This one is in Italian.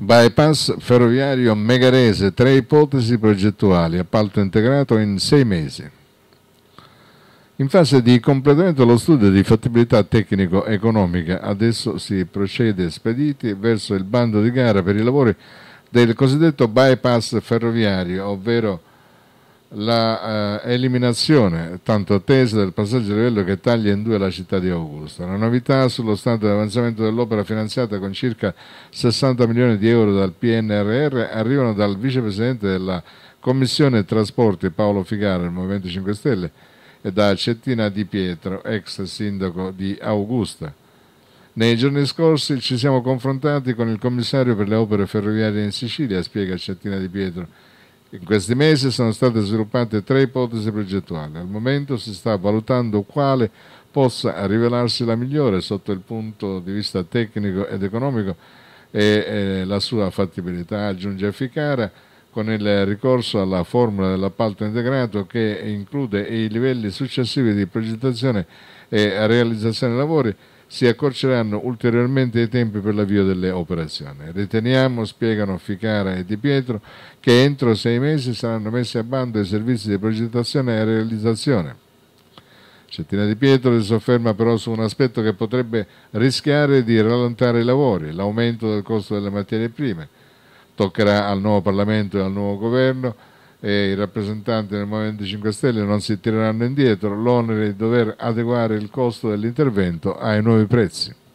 bypass ferroviario megarese, tre ipotesi progettuali, appalto integrato in sei mesi. In fase di completamento dello studio di fattibilità tecnico-economica, adesso si procede spediti verso il bando di gara per i lavori del cosiddetto bypass ferroviario, ovvero l'eliminazione eh, tanto attesa del passaggio a livello che taglia in due la città di Augusta. Una novità sullo stato di avanzamento dell'opera finanziata con circa 60 milioni di euro dal PNRR arrivano dal vicepresidente della Commissione Trasporti Paolo Figaro del Movimento 5 Stelle e da Cettina Di Pietro, ex sindaco di Augusta. Nei giorni scorsi ci siamo confrontati con il commissario per le opere ferroviarie in Sicilia, spiega Cettina Di Pietro in questi mesi sono state sviluppate tre ipotesi progettuali. Al momento si sta valutando quale possa rivelarsi la migliore sotto il punto di vista tecnico ed economico e, e eh, la sua fattibilità, aggiunge Ficara con il ricorso alla formula dell'appalto integrato che include i livelli successivi di progettazione e realizzazione dei lavori, si accorceranno ulteriormente i tempi per l'avvio delle operazioni. Riteniamo, spiegano Ficara e Di Pietro, che entro sei mesi saranno messi a bando i servizi di progettazione e realizzazione. Cettina Di Pietro si sofferma però su un aspetto che potrebbe rischiare di rallentare i lavori, l'aumento del costo delle materie prime toccherà al nuovo Parlamento e al nuovo Governo e i rappresentanti del Movimento 5 Stelle non si tireranno indietro l'onere di dover adeguare il costo dell'intervento ai nuovi prezzi.